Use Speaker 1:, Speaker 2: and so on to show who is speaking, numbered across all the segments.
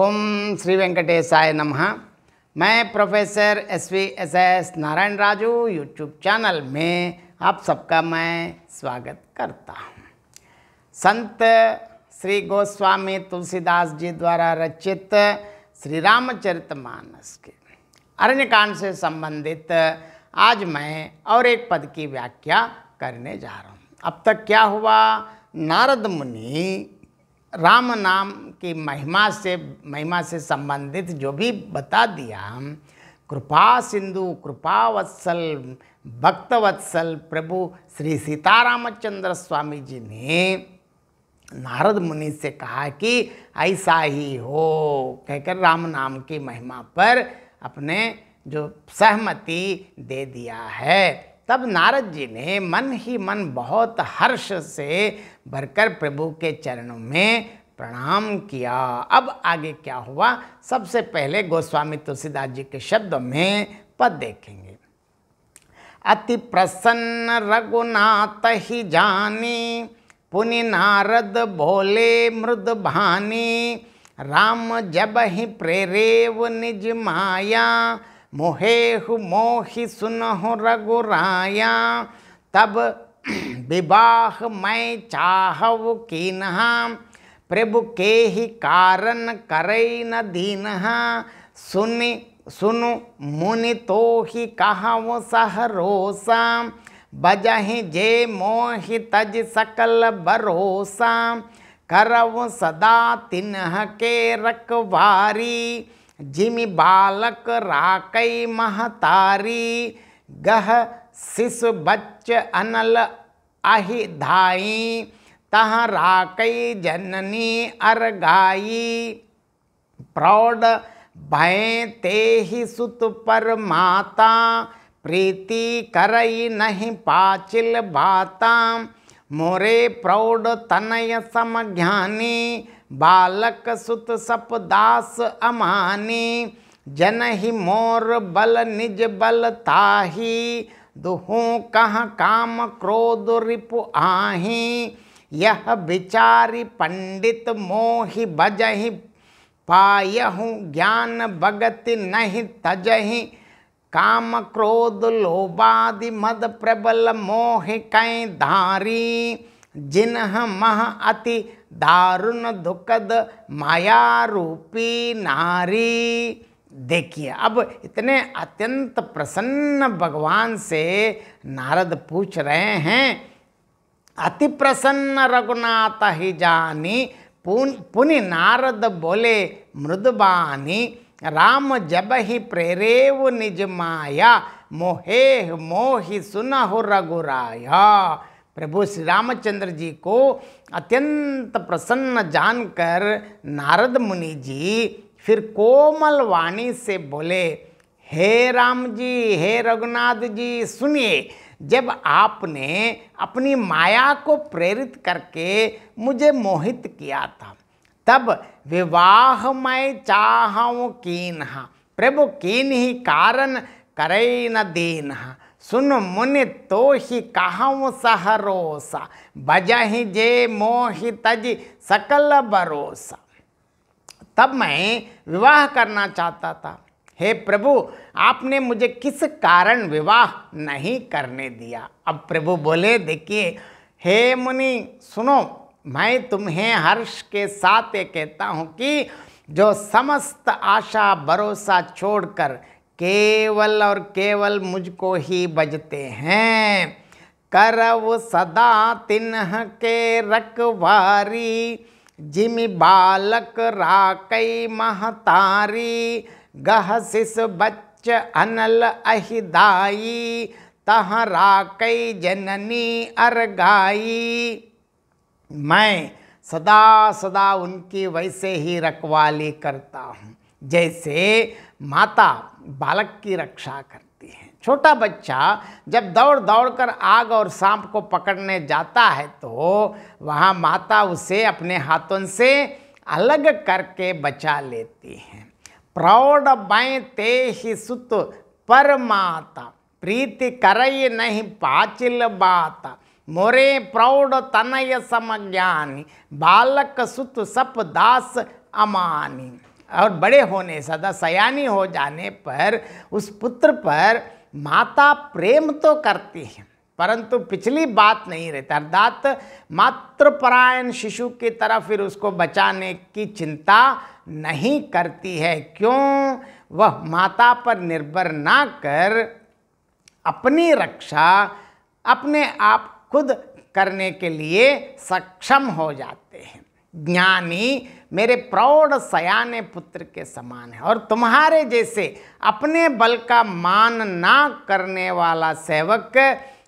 Speaker 1: ओम श्री वेंकटेशाय नमः मैं professor S V S S Narayana Raju YouTube channel में आप सबका मैं स्वागत करता हूँ संत श्री गोस्वामी तुलसीदास जी द्वारा रचित श्री रामचरित मानस के अरण्यकांड से संबंधित आज मैं और एक पद की व्याख्या करने जा रहा हूँ अब तक क्या हुआ नारद मुनि राम नाम की महिमा से महिमा से संबंधित जो भी बता दिया हम कृपा सिंधु कृपा वत्सल भक्त वत्सल प्रभु श्री सीतारामचंद्र स्वामी जी ने नारद मुनि से कहा कि ऐसा ही हो कहकर राम नाम की महिमा पर अपने जो सहमति दे दिया है तब नारद जी ने मन ही मन बहुत हर्ष से भरकर प्रभु के चरणों में प्रणाम किया अब आगे क्या हुआ सबसे पहले गोस्वामी तुलसीदास जी के शब्द में पद देखेंगे अति प्रसन्न रघुनाथ ही जानी पुनि नारद भोले मृद भानी राम जब ही प्रेरेव निज माया मोहेहु मोहि सुनहु रघुराया तब विवाह मैं चाहव कीनहा प्रभु के ही कारण करई न दीनहा सुन सुनु मुनि तो ही कहव सहरोसा बजहि जे मोहि तज सकल भरोसा करव सदा तिन्ह के रखवारी जिमि बालक राकई महतारी गह शिशु बच्च अनल आहि धाई तह राकई जननी अर्गाई प्रौढ़ भय ते ही सुत पर माता प्रीति करई नहीं पाचिल भाता मोरे प्रौढ़ तनय सम ज्ञानी बालक सुत सप दास अमानी जनहि मोर बल निज बल ताही दुहू कह काम क्रोध रिपु आही यह विचारी पंडित मोहि बजहि पायहु ज्ञान भगति नहीं तजहि काम क्रोध लोभादि मद प्रबल मोहि कै धारी जिन्ह मह अति दारुण दुखद माया रूपी नारी देखिए अब इतने अत्यंत प्रसन्न भगवान से नारद पूछ रहे हैं अति प्रसन्न रघुनाथ ही जानी पुनि नारद बोले मृदबानी राम जब ही प्रेरेव निज माया मोहे मोहि सुनहु रघुराया प्रभु श्री रामचंद्र जी को अत्यंत प्रसन्न जानकर नारद मुनि जी फिर कोमल वाणी से बोले हे राम जी हे रघुनाथ जी सुनिए जब आपने अपनी माया को प्रेरित करके मुझे मोहित किया था तब विवाह मैं चाहूँ कीन प्रभु कीन ही कारण करे न दीन सुन मुनि तो ही कहाँ सहरोसा बजहि जे मोहि तज सकल भरोसा तब मैं विवाह करना चाहता था हे प्रभु आपने मुझे किस कारण विवाह नहीं करने दिया अब प्रभु बोले देखिए हे मुनि सुनो मैं तुम्हें हर्ष के साथ ये कहता हूँ कि जो समस्त आशा भरोसा छोड़कर केवल और केवल मुझको ही बजते हैं करव सदा तिन्ह के रखवारी जिम बालक राकई महतारी गह शिष बच्च अनल अहिदाई तह राकई जननी अरगाई मैं सदा सदा उनकी वैसे ही रखवाली करता हूँ जैसे माता बालक की रक्षा करती है छोटा बच्चा जब दौड़ दौड़ कर आग और सांप को पकड़ने जाता है तो वहाँ माता उसे अपने हाथों से अलग करके बचा लेती हैं प्रौढ़ बाएँ ते ही सुत पर माता प्रीति करय नहीं पाचिल बात मोरे प्रौढ़ तनय सम ज्ञानी बालक सुत सप दास अमानी और बड़े होने सदा सयानी हो जाने पर उस पुत्र पर माता प्रेम तो करती है परंतु पिछली बात नहीं रहती अर्थात मातृपरायण शिशु की तरह फिर उसको बचाने की चिंता नहीं करती है क्यों वह माता पर निर्भर ना कर अपनी रक्षा अपने आप खुद करने के लिए सक्षम हो जाते हैं ज्ञानी मेरे प्रौढ़ सयाने पुत्र के समान है और तुम्हारे जैसे अपने बल का मान ना करने वाला सेवक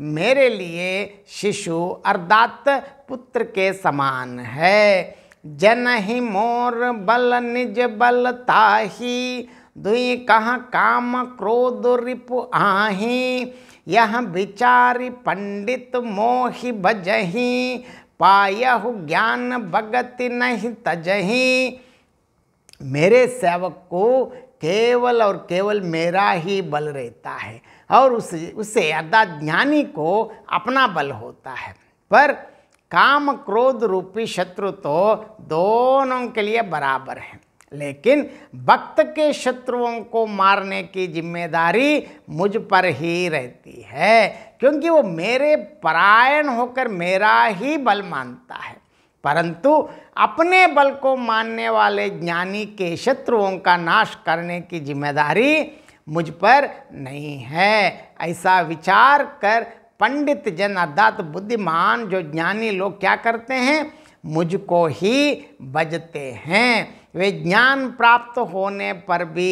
Speaker 1: मेरे लिए शिशु अर्दात पुत्र के समान है जन ही मोर बल निज बल ताही दुई कहाँ काम क्रोध रिपु आही यह विचारी पंडित मोहि भजही पायहु ज्ञान भगत नहीं तजही मेरे सेवक को केवल और केवल मेरा ही बल रहता है और उसे उससे ज़्यादा ज्ञानी को अपना बल होता है पर काम क्रोध रूपी शत्रु तो दोनों के लिए बराबर है लेकिन वक्त के शत्रुओं को मारने की जिम्मेदारी मुझ पर ही रहती है क्योंकि वो मेरे परायण होकर मेरा ही बल मानता है परंतु अपने बल को मानने वाले ज्ञानी के शत्रुओं का नाश करने की जिम्मेदारी मुझ पर नहीं है ऐसा विचार कर पंडित जन अर्थात बुद्धिमान जो ज्ञानी लोग क्या करते हैं मुझको ही भजते हैं वे ज्ञान प्राप्त होने पर भी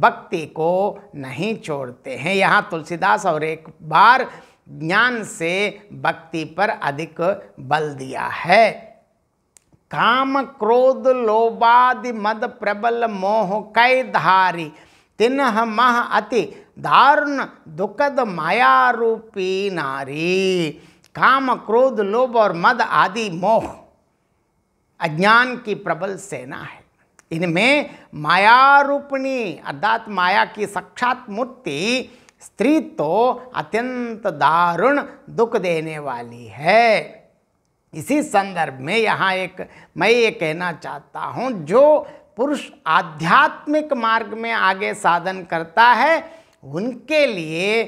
Speaker 1: भक्ति को नहीं छोड़ते हैं यहाँ तुलसीदास और एक बार ज्ञान से भक्ति पर अधिक बल दिया है काम क्रोध लोबादि मद प्रबल मोह कै धारी तिन्ह मह अति दारुण दुखद माया रूपी नारी काम क्रोध लोभ और मद आदि मोह अज्ञान की प्रबल सेना है इनमें माया रूपणी अर्थात माया की साक्षात मूर्ति स्त्री तो अत्यंत दारुण दुख देने वाली है इसी संदर्भ में यहाँ एक मैं ये कहना चाहता हूँ जो पुरुष आध्यात्मिक मार्ग में आगे साधन करता है उनके लिए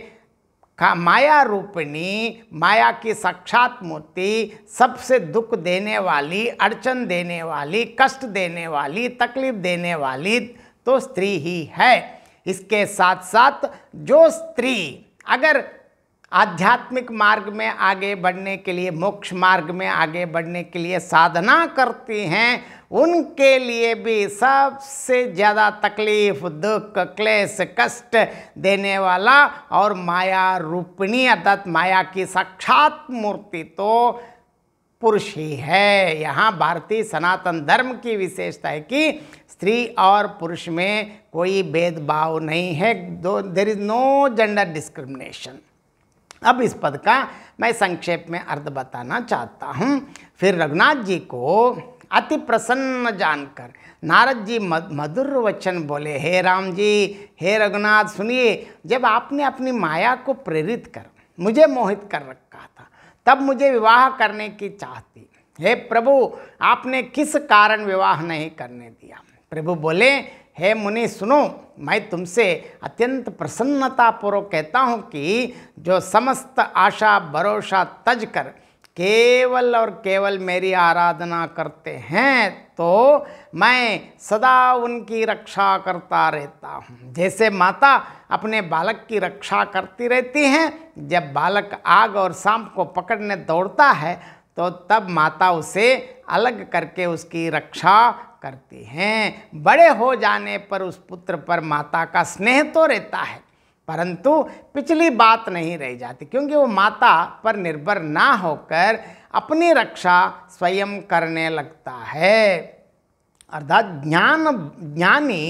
Speaker 1: का माया रूपिणी माया की साक्षात मूर्ति सबसे दुख देने वाली अड़चन देने वाली कष्ट देने वाली तकलीफ देने वाली तो स्त्री ही है इसके साथ साथ जो स्त्री अगर आध्यात्मिक मार्ग में आगे बढ़ने के लिए मोक्ष मार्ग में आगे बढ़ने के लिए साधना करती हैं उनके लिए भी सबसे ज़्यादा तकलीफ दुख क्लेश कष्ट देने वाला और माया रूपिणी अर्थात माया की साक्षात मूर्ति तो पुरुष ही है यहाँ भारतीय सनातन धर्म की विशेषता है कि स्त्री और पुरुष में कोई भेदभाव नहीं है though there is no gender discrimination अब इस पद का मैं संक्षेप में अर्थ बताना चाहता हूँ फिर रघुनाथ जी को अति प्रसन्न जानकर नारद जी मधुर वचन बोले हे राम जी हे रघुनाथ सुनिए जब आपने अपनी माया को प्रेरित कर मुझे मोहित कर रखा था तब मुझे विवाह करने की चाहती हे प्रभु आपने किस कारण विवाह नहीं करने दिया प्रभु बोले हे मुनि सुनो मैं तुमसे अत्यंत प्रसन्नतापूर्वक कहता हूँ कि जो समस्त आशा भरोसा तज कर केवल और केवल मेरी आराधना करते हैं तो मैं सदा उनकी रक्षा करता रहता हूँ जैसे माता अपने बालक की रक्षा करती रहती हैं जब बालक आग और सांप को पकड़ने दौड़ता है तो तब माता उसे अलग करके उसकी रक्षा करते हैं बड़े हो जाने पर उस पुत्र पर माता का स्नेह तो रहता है परंतु पिछली बात नहीं रह जाती क्योंकि वो माता पर निर्भर ना होकर अपनी रक्षा स्वयं करने लगता है अर्थात ज्ञान ज्ञानी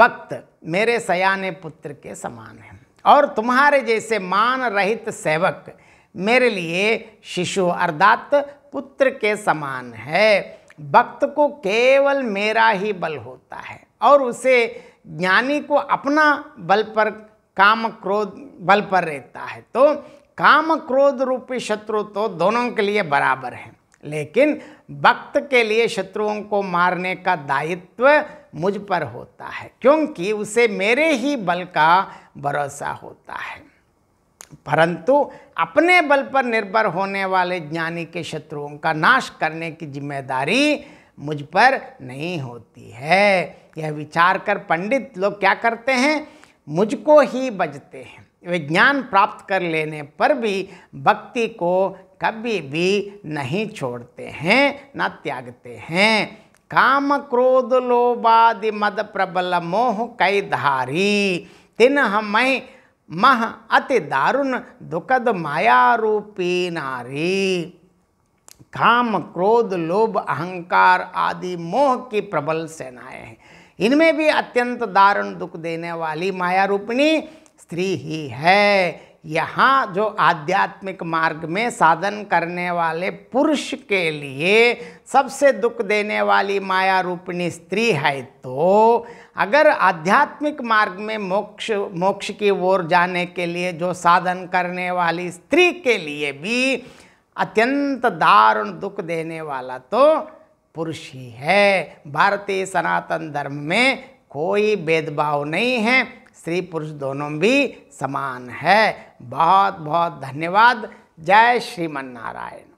Speaker 1: भक्त मेरे सयाने पुत्र के समान है और तुम्हारे जैसे मान रहित सेवक मेरे लिए शिशु अर्थात पुत्र के समान है भक्त को केवल मेरा ही बल होता है और उसे ज्ञानी को अपना बल पर काम क्रोध बल पर रहता है तो काम क्रोध रूपी शत्रु तो दोनों के लिए बराबर है लेकिन वक्त के लिए शत्रुओं को मारने का दायित्व मुझ पर होता है क्योंकि उसे मेरे ही बल का भरोसा होता है परंतु अपने बल पर निर्भर होने वाले ज्ञानी के शत्रुओं का नाश करने की जिम्मेदारी मुझ पर नहीं होती है यह विचार कर पंडित लोग क्या करते हैं मुझको ही बजते हैं वे ज्ञान प्राप्त कर लेने पर भी भक्ति को कभी भी नहीं छोड़ते हैं न त्यागते हैं काम क्रोध लोबादि मद प्रबल मोह कई धारी तिन हमें मह अति दारुण दुखद माया रूपी नारी काम क्रोध लोभ अहंकार आदि मोह की प्रबल सेनाएं हैं इनमें भी अत्यंत दारुण दुख देने वाली माया रूपिणी स्त्री ही है यहाँ जो आध्यात्मिक मार्ग में साधन करने वाले पुरुष के लिए सबसे दुख देने वाली माया रूपिणी स्त्री है तो अगर आध्यात्मिक मार्ग में मोक्ष मोक्ष की ओर जाने के लिए जो साधन करने वाली स्त्री के लिए भी अत्यंत दारुण दुख देने वाला तो पुरुष ही है भारतीय सनातन धर्म में कोई भेदभाव नहीं है स्त्री पुरुष दोनों भी समान है बहुत बहुत धन्यवाद जय श्रीमन नारायण